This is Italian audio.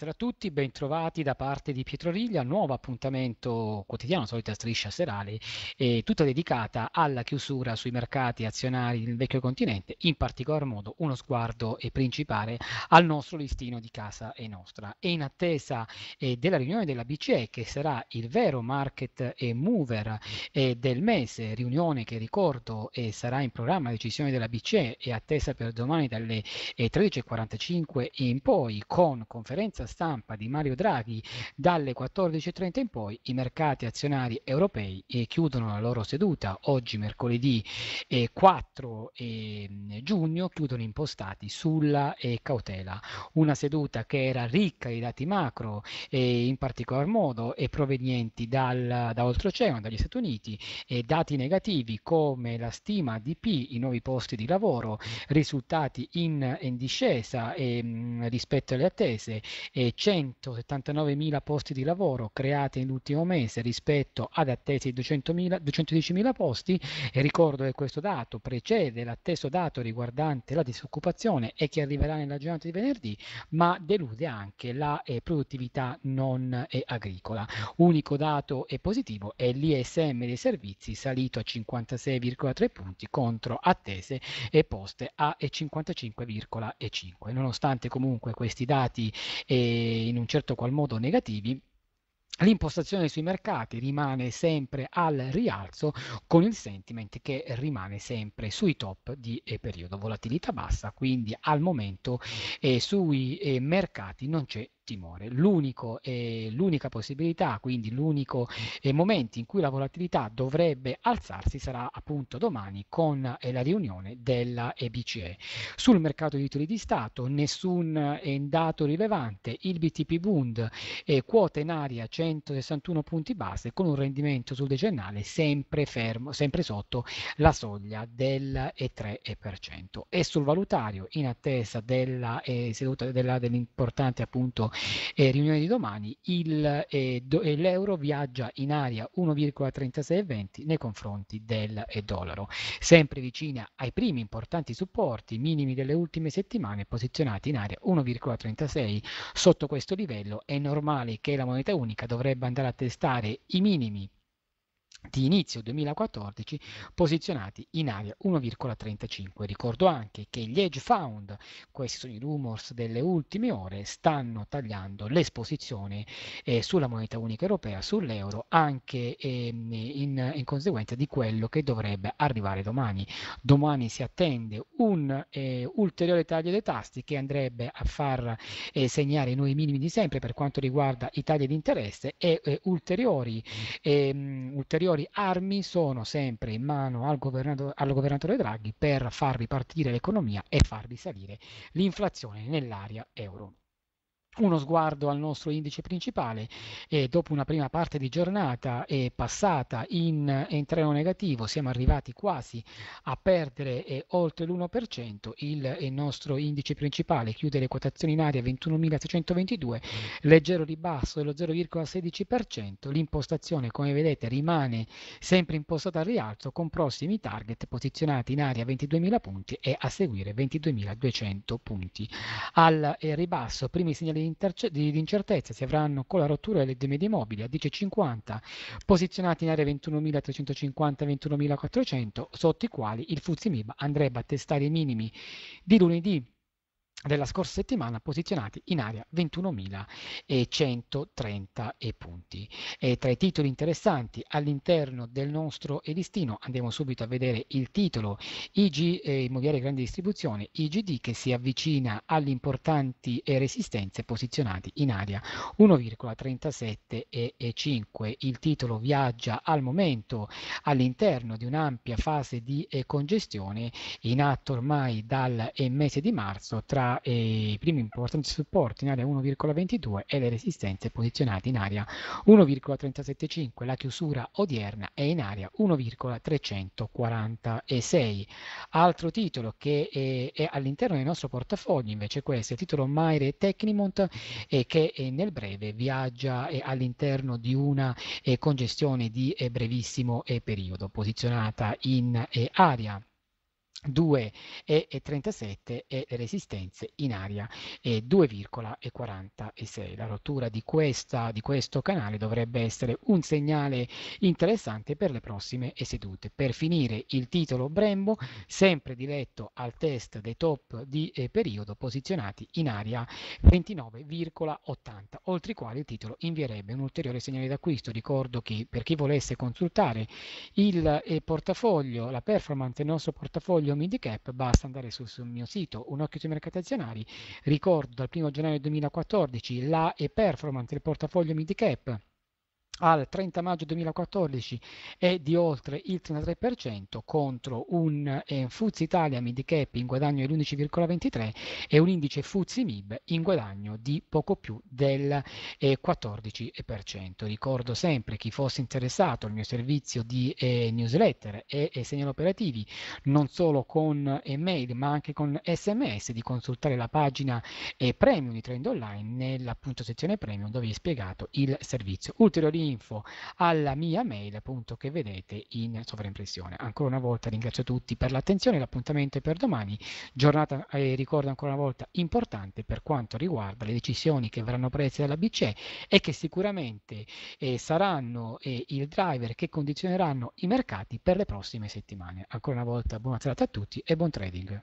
buonasera a tutti, bentrovati da parte di Pietro Riglia, nuovo appuntamento quotidiano, solita striscia serale, eh, tutta dedicata alla chiusura sui mercati azionari del vecchio continente, in particolar modo uno sguardo eh, principale al nostro listino di casa e nostra. E in attesa eh, della riunione della BCE, che sarà il vero market mover eh, del mese, riunione che ricordo eh, sarà in programma decisione della BCE e attesa per domani dalle 13.45 eh, in poi con conferenza stampa di Mario Draghi dalle 14.30 in poi i mercati azionari europei eh, chiudono la loro seduta oggi mercoledì 4 eh, ehm, giugno, chiudono impostati sulla eh, cautela. Una seduta che era ricca di dati macro, eh, in particolar modo e provenienti dal, da oltreoceano, dagli Stati Uniti, dati negativi come la stima di P, i nuovi posti di lavoro, risultati in, in discesa ehm, rispetto alle attese, e 179.000 posti di lavoro creati nell'ultimo mese rispetto ad attesi 200.000, 210.000 posti e ricordo che questo dato precede l'atteso dato riguardante la disoccupazione e che arriverà nella giornata di venerdì, ma delude anche la eh, produttività non eh, agricola. Unico dato eh, positivo è l'ISM dei servizi salito a 56,3 punti contro attese e eh, poste a 55,5. Eh, Nonostante comunque questi dati eh, in un certo qual modo negativi, l'impostazione sui mercati rimane sempre al rialzo con il sentiment che rimane sempre sui top di eh, periodo volatilità bassa quindi al momento eh, sui eh, mercati non c'è timore. l'unica possibilità, quindi l'unico eh, momento in cui la volatilità dovrebbe alzarsi sarà appunto domani con eh, la riunione della BCE. Sul mercato di titoli di Stato nessun eh, dato rilevante, il BTP Bund quota in aria 161 punti base con un rendimento sul decennale sempre fermo, sempre sotto la soglia del 3%. E sul valutario in attesa della, eh, seduta, della, dell'importante appunto eh, riunione di domani, il, eh, do, eh, l'euro viaggia in aria 1,3620 nei confronti del eh, dollaro, sempre vicina ai primi importanti supporti minimi delle ultime settimane posizionati in area 1,36. Sotto questo livello è normale che la moneta unica dovrebbe andare a testare i minimi di inizio 2014 posizionati in area 1,35. Ricordo anche che gli hedge fund, questi sono i rumors delle ultime ore, stanno tagliando l'esposizione eh, sulla moneta unica europea, sull'euro, anche eh, in, in, conseguenza di quello che dovrebbe arrivare domani. Domani si attende un eh, ulteriore taglio dei tasti che andrebbe a far eh, segnare i nuovi minimi di sempre per quanto riguarda i tagli di interesse e eh, ulteriori, ehm, ulteriori ulteriori armi sono sempre in mano al, governato, al governatore Draghi per far ripartire l'economia e far risalire l'inflazione nell'area euro uno sguardo al nostro indice principale e dopo una prima parte di giornata eh, passata in, in treno negativo siamo arrivati quasi a perdere eh, oltre l'1%, il, il, nostro indice principale chiude le quotazioni in aria 21.622, leggero ribasso dello 0,16%, l'impostazione come vedete rimane sempre impostata al rialzo con prossimi target posizionati in aria 22.000 punti e a seguire 22.200 punti. Al eh, ribasso primi segnali di, di, di incertezza si avranno con la rottura delle medie mobili a 10,50, posizionati in area 21.350-21.400, sotto i quali il Fuzzi MIB andrebbe a testare i minimi di lunedì della scorsa settimana posizionati in area 21.130 punti. E tra i titoli interessanti all'interno del nostro listino andiamo subito a vedere il titolo IG eh, Immobiliare Grande Distribuzione IGD che si avvicina alle importanti resistenze posizionati in area 1,37,5. Il titolo viaggia al momento all'interno di un'ampia fase di eh, congestione in atto ormai dal eh, mese di marzo tra tra i primi importanti supporti in area 1,22 e le resistenze posizionate in area 1,375. La chiusura odierna è in area 1,346. Altro titolo che è, è all'interno del nostro portafoglio invece questo è il titolo Maire Tecnimont e che eh, nel breve viaggia eh, all'interno di una eh, congestione di brevissimo periodo posizionata in area 2,37 e, e resistenze in aria 2,46. La rottura di, questa, di questo canale dovrebbe essere un segnale interessante per le prossime sedute. Per finire il titolo Brembo, sempre diretto al test dei top di eh, periodo posizionati in aria 29,80, oltre i quali il titolo invierebbe un ulteriore segnale d'acquisto. Ricordo che per chi volesse consultare il eh, portafoglio, la performance del nostro portafoglio portfolio handicap basta andare sul, sul mio sito un occhio sui mercati azionari ricordo dal 1 gennaio 2014 la e performance del portafoglio handicap al 30 maggio 2014 è di oltre il 33% contro un eh, FUZI Italia mid cap in guadagno dell'11,23 e un indice FUZI MIB in guadagno di poco più del eh, 14%. Ricordo sempre chi fosse interessato al mio servizio di eh, newsletter e, e segnali operativi non solo con email eh, ma anche con sms di consultare la pagina eh, premium di Trend Online nella sezione premium dove vi è spiegato il servizio. Ulteriori info alla mia mail appunto che vedete in sovraimpressione. Ancora una volta ringrazio tutti per l'attenzione, l'appuntamento è per domani, giornata eh, ricordo ancora una volta importante per quanto riguarda le decisioni che verranno prese dalla BCE e che sicuramente eh, saranno eh, il driver che condizioneranno i mercati per le prossime settimane. Ancora una volta buona serata a tutti e buon trading.